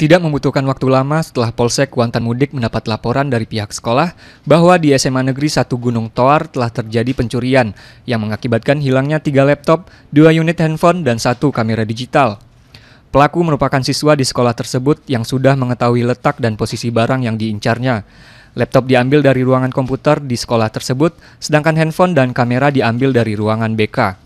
Tidak membutuhkan waktu lama setelah Polsek Kuantan Mudik mendapat laporan dari pihak sekolah bahwa di SMA Negeri 1 Gunung Toar telah terjadi pencurian yang mengakibatkan hilangnya tiga laptop, dua unit handphone, dan satu kamera digital. Pelaku merupakan siswa di sekolah tersebut yang sudah mengetahui letak dan posisi barang yang diincarnya. Laptop diambil dari ruangan komputer di sekolah tersebut, sedangkan handphone dan kamera diambil dari ruangan BK.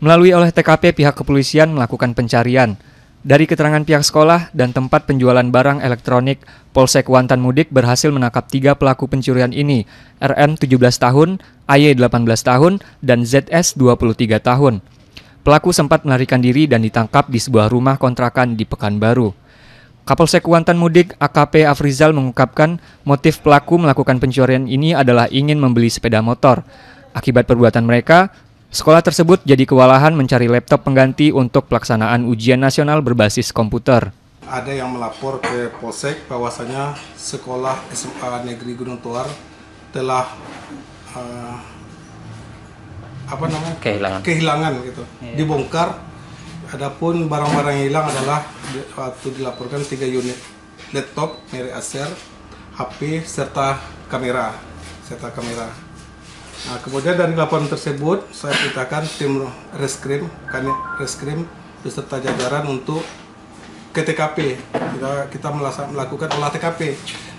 Melalui oleh TKP, pihak kepolisian melakukan pencarian. Dari keterangan pihak sekolah dan tempat penjualan barang elektronik, Polsek Wantan Mudik berhasil menangkap tiga pelaku pencurian ini, RM 17 tahun, AY 18 tahun, dan ZS 23 tahun. Pelaku sempat melarikan diri dan ditangkap di sebuah rumah kontrakan di Pekanbaru. Kapolsek Wantan Mudik AKP Afrizal mengungkapkan motif pelaku melakukan pencurian ini adalah ingin membeli sepeda motor. Akibat perbuatan mereka, Sekolah tersebut jadi kewalahan mencari laptop pengganti untuk pelaksanaan ujian nasional berbasis komputer. Ada yang melapor ke Polsek bahwasanya sekolah SMA Negeri Gunung Tuar telah uh, apa namanya kehilangan kehilangan gitu yeah. dibongkar. Adapun barang-barang yang hilang adalah waktu dilaporkan tiga unit laptop merek Acer, HP serta kamera serta kamera. Nah, kemudian dari laporan tersebut saya perintahkan tim reskrim, kami reskrim beserta jajaran untuk ke TKP. Kita kita melakukan olah TKP.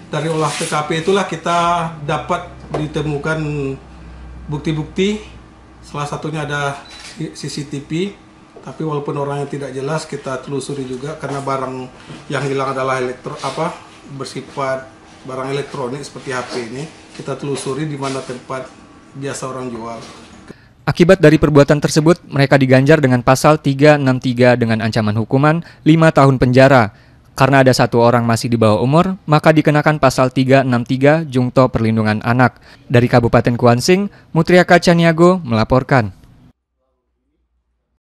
Dari olah TKP itulah kita dapat ditemukan bukti-bukti. Salah satunya ada CCTV, tapi walaupun orangnya tidak jelas kita telusuri juga karena barang yang hilang adalah elektro apa bersifat barang elektronik seperti HP ini. Kita telusuri di mana tempat jasa orang jual. Akibat dari perbuatan tersebut, mereka diganjar dengan pasal 363 dengan ancaman hukuman 5 tahun penjara. Karena ada satu orang masih di bawah umur, maka dikenakan pasal 363 Jungto Perlindungan Anak. Dari Kabupaten Kuansing, Mutriaka Caniago melaporkan.